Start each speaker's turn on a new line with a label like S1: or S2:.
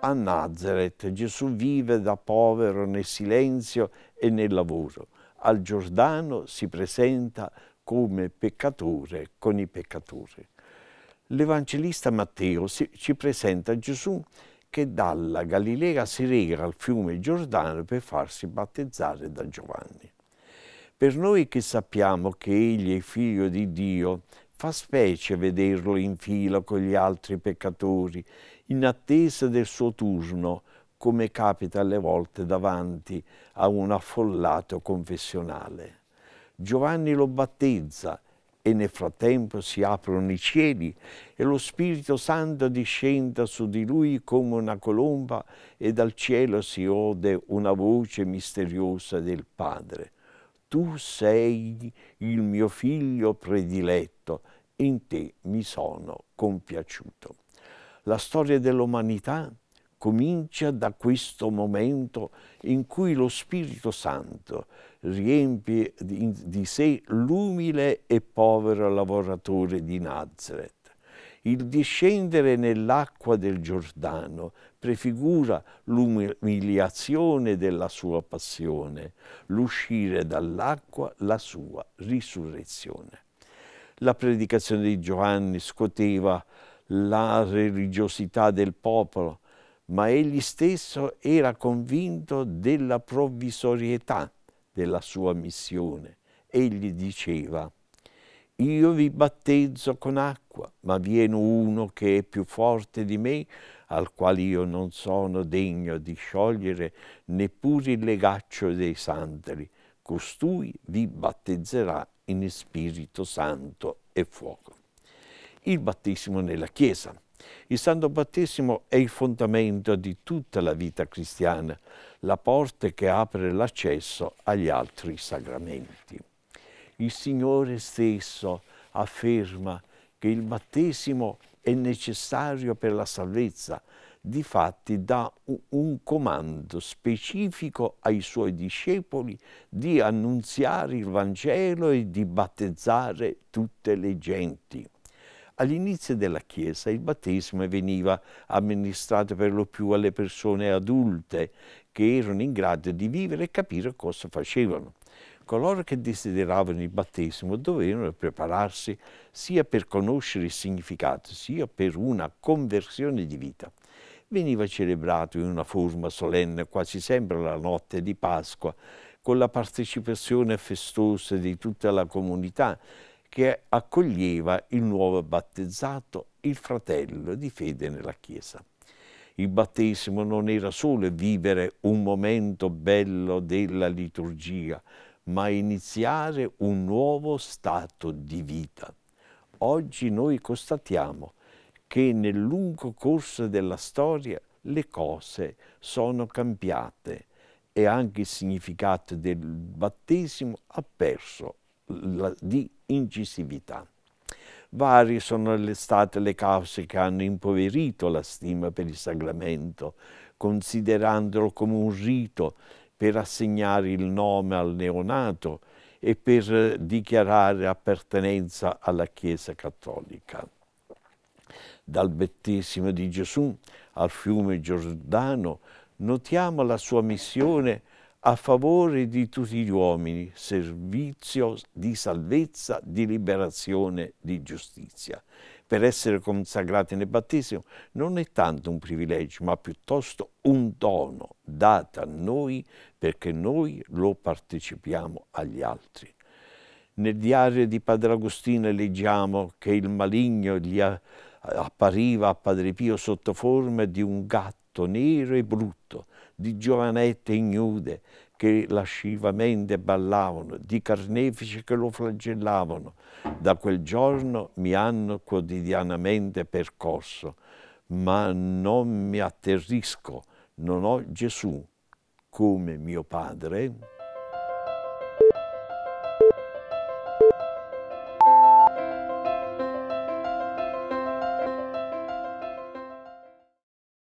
S1: A Nazareth Gesù vive da povero nel silenzio e nel lavoro. Al Giordano si presenta come peccatore con i peccatori. L'Evangelista Matteo ci presenta Gesù che dalla Galilea si rega al fiume Giordano per farsi battezzare da Giovanni. Per noi che sappiamo che Egli è figlio di Dio, Fa specie vederlo in fila con gli altri peccatori, in attesa del suo turno, come capita alle volte davanti a un affollato confessionale. Giovanni lo battezza e nel frattempo si aprono i cieli e lo Spirito Santo discenda su di lui come una colomba e dal cielo si ode una voce misteriosa del Padre. Tu sei il mio figlio prediletto in te mi sono compiaciuto. La storia dell'umanità comincia da questo momento in cui lo Spirito Santo riempie di, sé l'umile e povero lavoratore di Nazareth. Il discendere nell'acqua del Giordano prefigura l'umiliazione della sua passione, l'uscire dall'acqua la sua risurrezione. La predicazione di Giovanni scuoteva la religiosità del popolo, ma egli stesso era convinto della provvisorietà della sua missione. Egli diceva, io vi battezzo con acqua, ma viene uno che è più forte di me, al quale io non sono degno di sciogliere neppure il legaccio dei sandali. Costui vi battezzerà in Spirito Santo e fuoco. Il battesimo nella Chiesa. Il Santo Battesimo è il fondamento di tutta la vita cristiana, la porta che apre l'accesso agli altri sacramenti. Il Signore stesso afferma che il battesimo è necessario per la salvezza, di fatti dà un comando specifico ai suoi discepoli di annunziare il Vangelo e di battezzare tutte le genti. All'inizio della Chiesa il battesimo veniva amministrato per lo più alle persone adulte che erano in grado di vivere e capire cosa facevano coloro che desideravano il battesimo dovevano prepararsi sia per conoscere il significato, sia per una conversione di vita veniva celebrato in una forma solenne quasi sempre la notte di Pasqua, con la partecipazione festosa di tutta la comunità che accoglieva il nuovo battezzato, il fratello di fede nella Chiesa. Il battesimo non era solo vivere un momento bello della liturgia, ma iniziare un nuovo stato di vita. Oggi noi constatiamo che nel lungo corso della storia le cose sono cambiate e anche il significato del battesimo ha perso la, di incisività. Varie sono le, state le cause che hanno impoverito la stima per il sacramento, considerandolo come un rito per assegnare il nome al neonato e per dichiarare appartenenza alla Chiesa cattolica. Dal battesimo di Gesù al fiume Giordano notiamo la sua missione a favore di tutti gli uomini, servizio di salvezza, di liberazione, di giustizia. Per essere consacrati nel battesimo non è tanto un privilegio, ma piuttosto un dono dato a noi perché noi lo partecipiamo agli altri. Nel diario di Padre Agostino leggiamo che il maligno gli ha appariva a Padre Pio sotto forma di un gatto nero e brutto, di giovanette ignude che lascivamente ballavano, di carnefici che lo flagellavano. Da quel giorno mi hanno quotidianamente percorso, ma non mi atterrisco, non ho Gesù come mio padre.